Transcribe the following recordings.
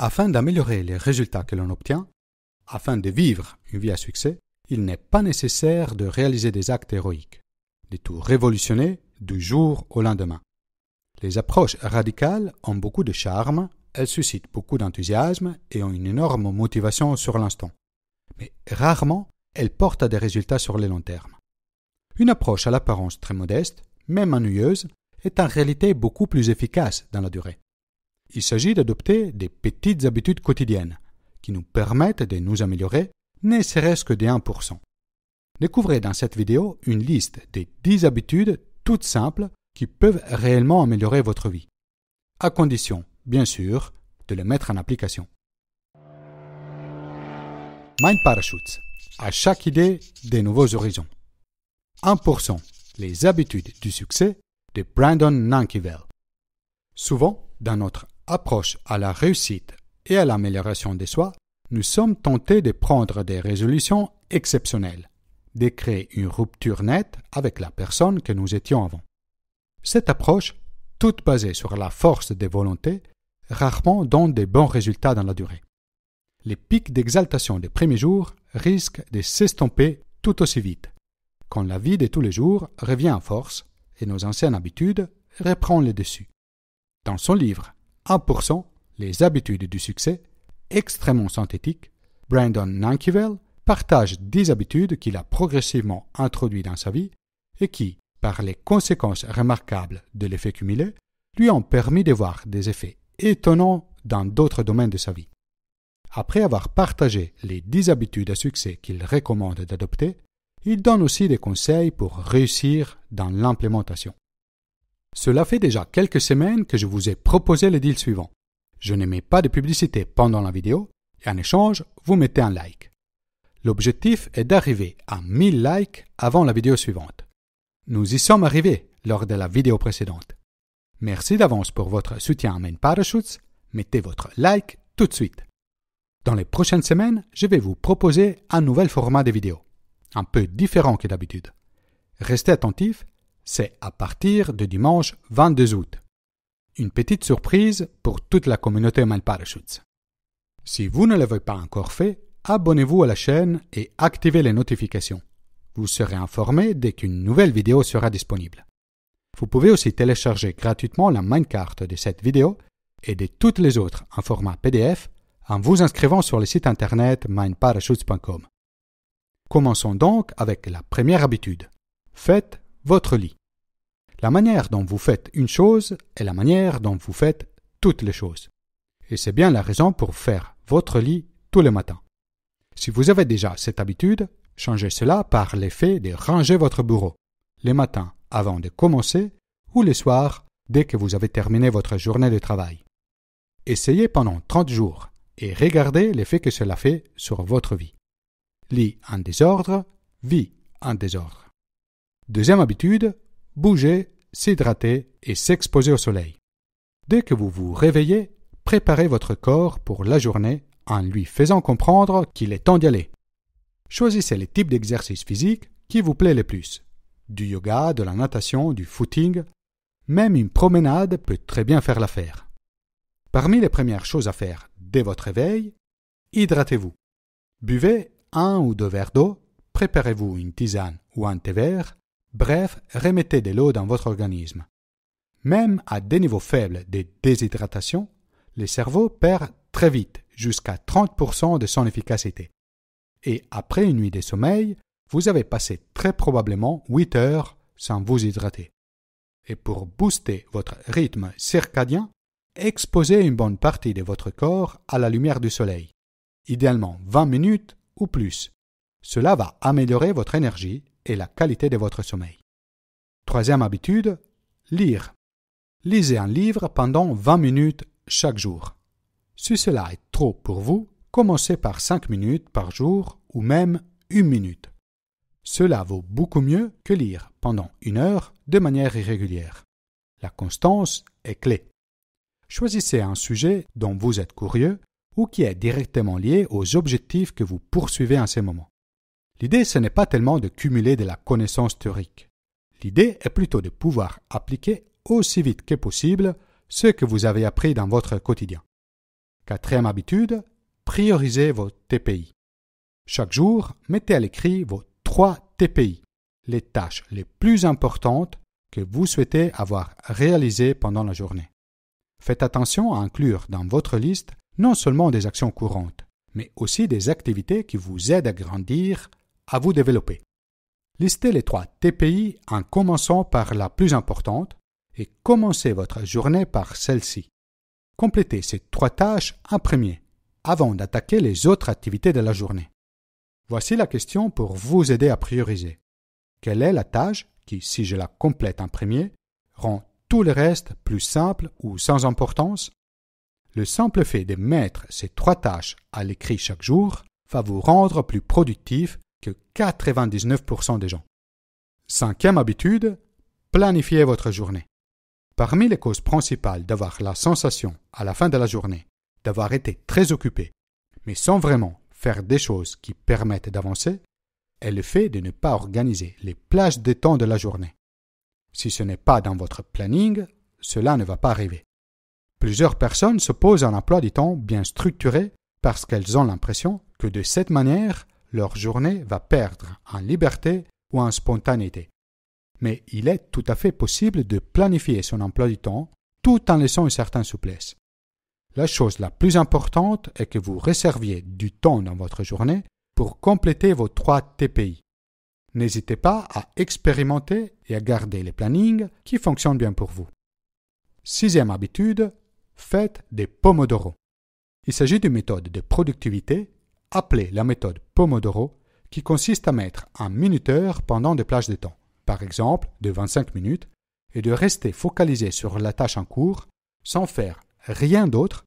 Afin d'améliorer les résultats que l'on obtient, afin de vivre une vie à succès, il n'est pas nécessaire de réaliser des actes héroïques, de tout révolutionner du jour au lendemain. Les approches radicales ont beaucoup de charme, elles suscitent beaucoup d'enthousiasme et ont une énorme motivation sur l'instant. Mais rarement, elles portent à des résultats sur le long terme. Une approche à l'apparence très modeste, même ennuyeuse, est en réalité beaucoup plus efficace dans la durée. Il s'agit d'adopter des petites habitudes quotidiennes qui nous permettent de nous améliorer, ne serait-ce que de 1%. Découvrez dans cette vidéo une liste des 10 habitudes toutes simples qui peuvent réellement améliorer votre vie, à condition, bien sûr, de les mettre en application. Mind Parachutes. À chaque idée, des nouveaux horizons. 1%. Les habitudes du succès de Brandon Nankivel. Souvent, dans notre approche à la réussite et à l'amélioration de soi, nous sommes tentés de prendre des résolutions exceptionnelles, de créer une rupture nette avec la personne que nous étions avant. Cette approche, toute basée sur la force des volontés, rarement donne des bons résultats dans la durée. Les pics d'exaltation des premiers jours risquent de s'estomper tout aussi vite, quand la vie de tous les jours revient en force et nos anciennes habitudes reprennent le dessus. Dans son livre 1% les habitudes du succès, extrêmement synthétique, Brandon Nankivel partage 10 habitudes qu'il a progressivement introduites dans sa vie et qui, par les conséquences remarquables de l'effet cumulé, lui ont permis de voir des effets étonnants dans d'autres domaines de sa vie. Après avoir partagé les 10 habitudes à succès qu'il recommande d'adopter, il donne aussi des conseils pour réussir dans l'implémentation. Cela fait déjà quelques semaines que je vous ai proposé le deal suivant. Je ne mets pas de publicité pendant la vidéo et en échange, vous mettez un like. L'objectif est d'arriver à 1000 likes avant la vidéo suivante. Nous y sommes arrivés lors de la vidéo précédente. Merci d'avance pour votre soutien à Main Parachutes. Mettez votre like tout de suite. Dans les prochaines semaines, je vais vous proposer un nouvel format de vidéo, un peu différent que d'habitude. Restez attentifs c'est à partir de dimanche 22 août. Une petite surprise pour toute la communauté Parachutes. Si vous ne l'avez pas encore fait, abonnez-vous à la chaîne et activez les notifications. Vous serez informé dès qu'une nouvelle vidéo sera disponible. Vous pouvez aussi télécharger gratuitement la minecart de cette vidéo et de toutes les autres en format PDF en vous inscrivant sur le site internet mindparachutes.com Commençons donc avec la première habitude. Faites votre lit. La manière dont vous faites une chose est la manière dont vous faites toutes les choses. Et c'est bien la raison pour faire votre lit tous les matins. Si vous avez déjà cette habitude, changez cela par l'effet de ranger votre bureau, les matins avant de commencer ou les soirs dès que vous avez terminé votre journée de travail. Essayez pendant 30 jours et regardez l'effet que cela fait sur votre vie. Lit en désordre, vie en désordre. Deuxième habitude, bouger, s'hydrater et s'exposer au soleil. Dès que vous vous réveillez, préparez votre corps pour la journée en lui faisant comprendre qu'il est temps d'y aller. Choisissez les types d'exercices physiques qui vous plaît le plus. Du yoga, de la natation, du footing, même une promenade peut très bien faire l'affaire. Parmi les premières choses à faire dès votre réveil, hydratez-vous. Buvez un ou deux verres d'eau, préparez-vous une tisane ou un thé vert, Bref, remettez de l'eau dans votre organisme. Même à des niveaux faibles de déshydratation, le cerveau perd très vite, jusqu'à 30% de son efficacité. Et après une nuit de sommeil, vous avez passé très probablement 8 heures sans vous hydrater. Et pour booster votre rythme circadien, exposez une bonne partie de votre corps à la lumière du soleil, idéalement 20 minutes ou plus. Cela va améliorer votre énergie et la qualité de votre sommeil. Troisième habitude, lire. Lisez un livre pendant 20 minutes chaque jour. Si cela est trop pour vous, commencez par 5 minutes par jour ou même une minute. Cela vaut beaucoup mieux que lire pendant une heure de manière irrégulière. La constance est clé. Choisissez un sujet dont vous êtes curieux ou qui est directement lié aux objectifs que vous poursuivez en ce moment. L'idée, ce n'est pas tellement de cumuler de la connaissance théorique. L'idée est plutôt de pouvoir appliquer aussi vite que possible ce que vous avez appris dans votre quotidien. Quatrième habitude, priorisez vos TPI. Chaque jour, mettez à l'écrit vos trois TPI, les tâches les plus importantes que vous souhaitez avoir réalisées pendant la journée. Faites attention à inclure dans votre liste non seulement des actions courantes, mais aussi des activités qui vous aident à grandir à vous développer. Listez les trois TPI en commençant par la plus importante et commencez votre journée par celle-ci. Complétez ces trois tâches en premier avant d'attaquer les autres activités de la journée. Voici la question pour vous aider à prioriser. Quelle est la tâche qui, si je la complète en premier, rend tout le reste plus simple ou sans importance Le simple fait de mettre ces trois tâches à l'écrit chaque jour va vous rendre plus productif que 99% des gens. Cinquième habitude, planifiez votre journée. Parmi les causes principales d'avoir la sensation, à la fin de la journée, d'avoir été très occupé, mais sans vraiment faire des choses qui permettent d'avancer, est le fait de ne pas organiser les plages de temps de la journée. Si ce n'est pas dans votre planning, cela ne va pas arriver. Plusieurs personnes se posent un emploi du temps bien structuré parce qu'elles ont l'impression que de cette manière, leur journée va perdre en liberté ou en spontanéité. Mais il est tout à fait possible de planifier son emploi du temps tout en laissant une certaine souplesse. La chose la plus importante est que vous réserviez du temps dans votre journée pour compléter vos trois TPI. N'hésitez pas à expérimenter et à garder les plannings qui fonctionnent bien pour vous. Sixième habitude, faites des pomodoros. Il s'agit d'une méthode de productivité appelez la méthode Pomodoro qui consiste à mettre un minuteur pendant des plages de temps, par exemple de 25 minutes, et de rester focalisé sur la tâche en cours sans faire rien d'autre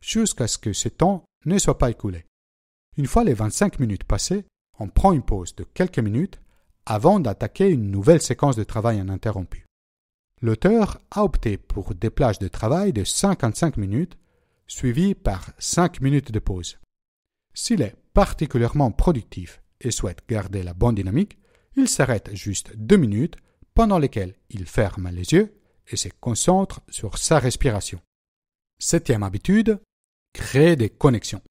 jusqu'à ce que ce temps ne soit pas écoulé. Une fois les 25 minutes passées, on prend une pause de quelques minutes avant d'attaquer une nouvelle séquence de travail ininterrompue. L'auteur a opté pour des plages de travail de 55 minutes, suivies par 5 minutes de pause. S'il est particulièrement productif et souhaite garder la bonne dynamique, il s'arrête juste deux minutes pendant lesquelles il ferme les yeux et se concentre sur sa respiration. Septième habitude, créer des connexions.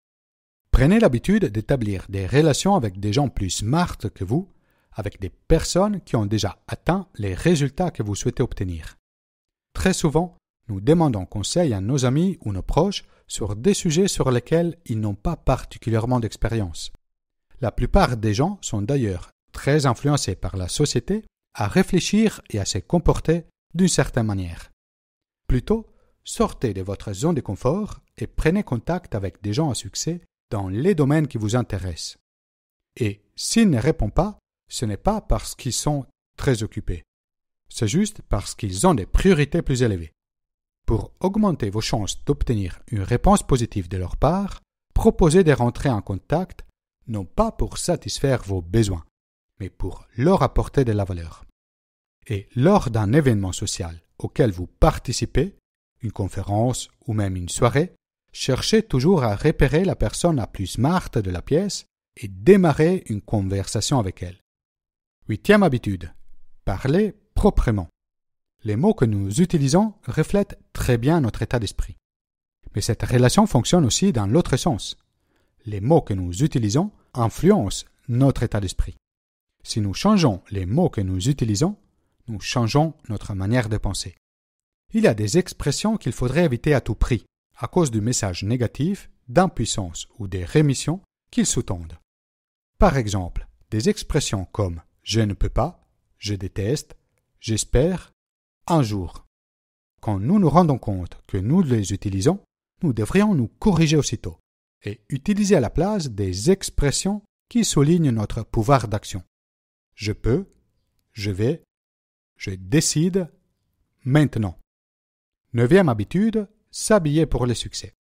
Prenez l'habitude d'établir des relations avec des gens plus smart que vous, avec des personnes qui ont déjà atteint les résultats que vous souhaitez obtenir. Très souvent, nous demandons conseil à nos amis ou nos proches sur des sujets sur lesquels ils n'ont pas particulièrement d'expérience. La plupart des gens sont d'ailleurs très influencés par la société à réfléchir et à se comporter d'une certaine manière. Plutôt, sortez de votre zone de confort et prenez contact avec des gens à succès dans les domaines qui vous intéressent. Et s'ils ne répondent pas, ce n'est pas parce qu'ils sont très occupés. C'est juste parce qu'ils ont des priorités plus élevées. Pour augmenter vos chances d'obtenir une réponse positive de leur part, proposez de rentrer en contact, non pas pour satisfaire vos besoins, mais pour leur apporter de la valeur. Et lors d'un événement social auquel vous participez, une conférence ou même une soirée, cherchez toujours à repérer la personne la plus smart de la pièce et démarrez une conversation avec elle. Huitième habitude. Parlez proprement. Les mots que nous utilisons reflètent très bien notre état d'esprit. Mais cette relation fonctionne aussi dans l'autre sens. Les mots que nous utilisons influencent notre état d'esprit. Si nous changeons les mots que nous utilisons, nous changeons notre manière de penser. Il y a des expressions qu'il faudrait éviter à tout prix, à cause du message négatif, d'impuissance ou des rémissions qu'ils sous-tendent. Par exemple, des expressions comme je ne peux pas, je déteste, j'espère, un jour quand nous nous rendons compte que nous les utilisons, nous devrions nous corriger aussitôt et utiliser à la place des expressions qui soulignent notre pouvoir d'action. Je peux, je vais, je décide, maintenant. Neuvième habitude, s'habiller pour le succès.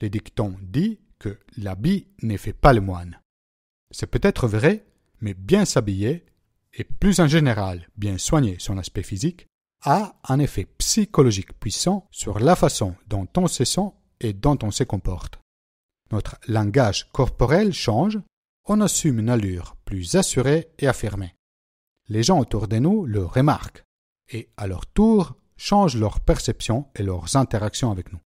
Le dicton dit que l'habit ne fait pas le moine. C'est peut-être vrai, mais bien s'habiller, et plus en général bien soigner son aspect physique, a un effet psychologique puissant sur la façon dont on se sent et dont on se comporte. Notre langage corporel change, on assume une allure plus assurée et affirmée. Les gens autour de nous le remarquent et à leur tour changent leur perception et leurs interactions avec nous.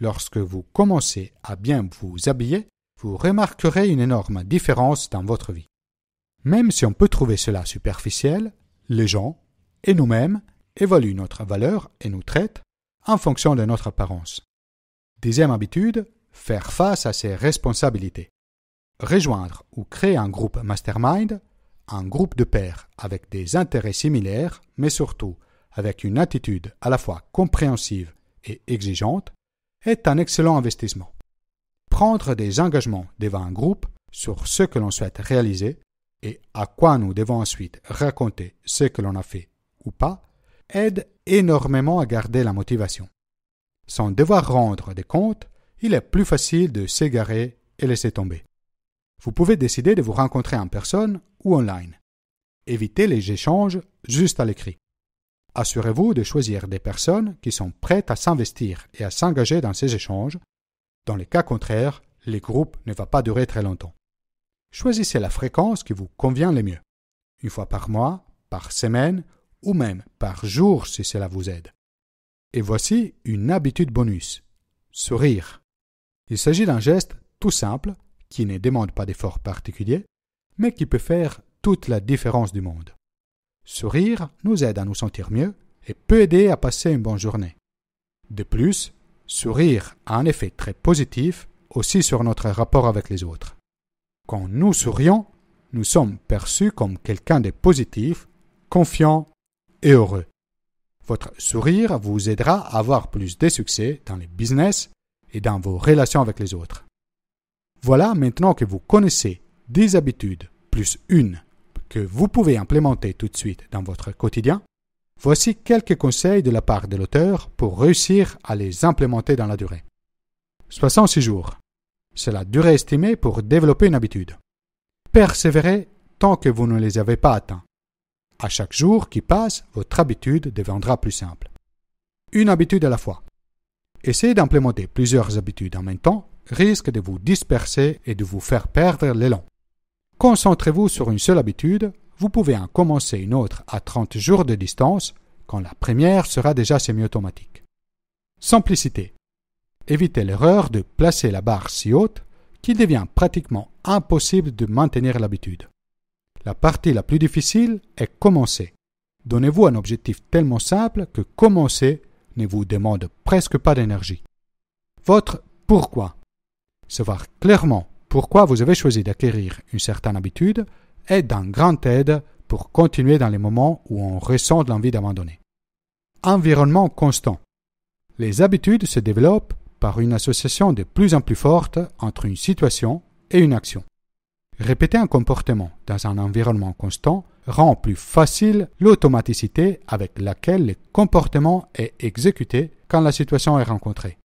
Lorsque vous commencez à bien vous habiller, vous remarquerez une énorme différence dans votre vie. Même si on peut trouver cela superficiel, les gens, et nous-mêmes, évalue notre valeur et nous traite en fonction de notre apparence. Deuxième habitude, faire face à ses responsabilités. Rejoindre ou créer un groupe mastermind, un groupe de pairs avec des intérêts similaires, mais surtout avec une attitude à la fois compréhensive et exigeante, est un excellent investissement. Prendre des engagements devant un groupe sur ce que l'on souhaite réaliser et à quoi nous devons ensuite raconter ce que l'on a fait ou pas aide énormément à garder la motivation. Sans devoir rendre des comptes, il est plus facile de s'égarer et laisser tomber. Vous pouvez décider de vous rencontrer en personne ou online. Évitez les échanges juste à l'écrit. Assurez-vous de choisir des personnes qui sont prêtes à s'investir et à s'engager dans ces échanges. Dans le cas contraire, les groupes ne va pas durer très longtemps. Choisissez la fréquence qui vous convient le mieux. Une fois par mois, par semaine ou même par jour si cela vous aide. Et voici une habitude bonus. Sourire. Il s'agit d'un geste tout simple qui ne demande pas d'effort particulier, mais qui peut faire toute la différence du monde. Sourire nous aide à nous sentir mieux et peut aider à passer une bonne journée. De plus, sourire a un effet très positif aussi sur notre rapport avec les autres. Quand nous sourions, nous sommes perçus comme quelqu'un de positif, confiant et heureux. Votre sourire vous aidera à avoir plus de succès dans les business et dans vos relations avec les autres. Voilà maintenant que vous connaissez 10 habitudes plus une que vous pouvez implémenter tout de suite dans votre quotidien, voici quelques conseils de la part de l'auteur pour réussir à les implémenter dans la durée. 66 jours. C'est la durée estimée pour développer une habitude. Persévérez tant que vous ne les avez pas atteints. À chaque jour qui passe, votre habitude deviendra plus simple. Une habitude à la fois. Essayer d'implémenter plusieurs habitudes en même temps risque de vous disperser et de vous faire perdre l'élan. Concentrez-vous sur une seule habitude, vous pouvez en commencer une autre à 30 jours de distance quand la première sera déjà semi-automatique. Simplicité. Évitez l'erreur de placer la barre si haute qu'il devient pratiquement impossible de maintenir l'habitude. La partie la plus difficile est commencer. Donnez-vous un objectif tellement simple que commencer ne vous demande presque pas d'énergie. Votre pourquoi. Savoir clairement pourquoi vous avez choisi d'acquérir une certaine habitude est d'un grand aide pour continuer dans les moments où on ressent de l'envie d'abandonner. Environnement constant. Les habitudes se développent par une association de plus en plus forte entre une situation et une action. Répéter un comportement dans un environnement constant rend plus facile l'automaticité avec laquelle le comportement est exécuté quand la situation est rencontrée.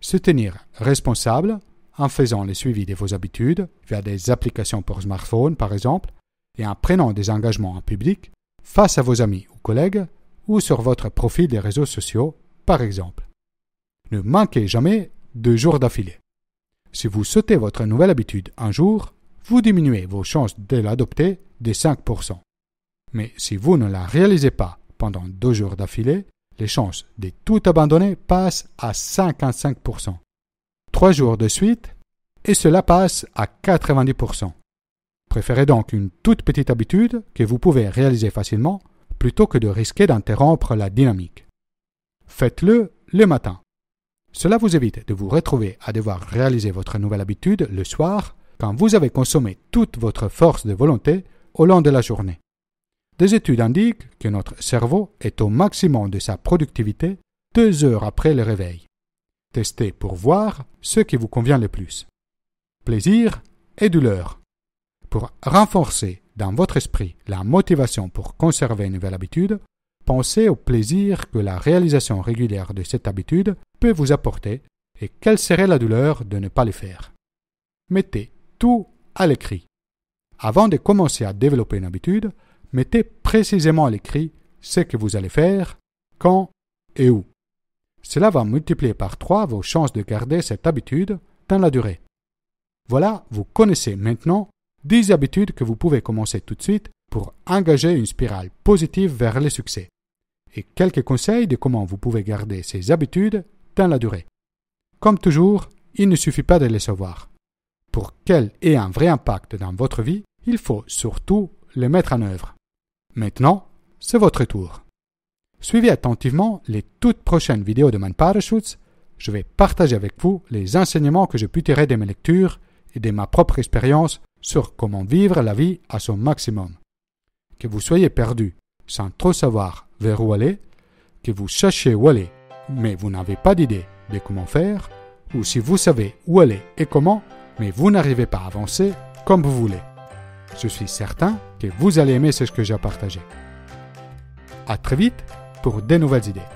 Se tenir responsable en faisant le suivi de vos habitudes via des applications pour smartphone par exemple et en prenant des engagements en public face à vos amis ou collègues ou sur votre profil des réseaux sociaux par exemple. Ne manquez jamais deux jours d'affilée. Si vous sautez votre nouvelle habitude un jour, vous diminuez vos chances de l'adopter de 5%. Mais si vous ne la réalisez pas pendant deux jours d'affilée, les chances de tout abandonner passent à 55%. Trois jours de suite, et cela passe à 90%. Préférez donc une toute petite habitude que vous pouvez réaliser facilement plutôt que de risquer d'interrompre la dynamique. Faites-le le matin. Cela vous évite de vous retrouver à devoir réaliser votre nouvelle habitude le soir quand vous avez consommé toute votre force de volonté au long de la journée. Des études indiquent que notre cerveau est au maximum de sa productivité deux heures après le réveil. Testez pour voir ce qui vous convient le plus. Plaisir et douleur. Pour renforcer dans votre esprit la motivation pour conserver une nouvelle habitude, pensez au plaisir que la réalisation régulière de cette habitude peut vous apporter et quelle serait la douleur de ne pas le faire. Mettez à l'écrit. Avant de commencer à développer une habitude, mettez précisément à l'écrit ce que vous allez faire, quand et où. Cela va multiplier par 3 vos chances de garder cette habitude dans la durée. Voilà, vous connaissez maintenant 10 habitudes que vous pouvez commencer tout de suite pour engager une spirale positive vers le succès et quelques conseils de comment vous pouvez garder ces habitudes dans la durée. Comme toujours, il ne suffit pas de les savoir pour qu'elles ait un vrai impact dans votre vie, il faut surtout les mettre en œuvre. Maintenant, c'est votre tour. Suivez attentivement les toutes prochaines vidéos de Man Parachutes. Je vais partager avec vous les enseignements que j'ai pu tirer de mes lectures et de ma propre expérience sur comment vivre la vie à son maximum. Que vous soyez perdu sans trop savoir vers où aller, que vous sachiez où aller, mais vous n'avez pas d'idée de comment faire, ou si vous savez où aller et comment, mais vous n'arrivez pas à avancer comme vous voulez. Je suis certain que vous allez aimer ce que j'ai partagé. À très vite pour de nouvelles idées.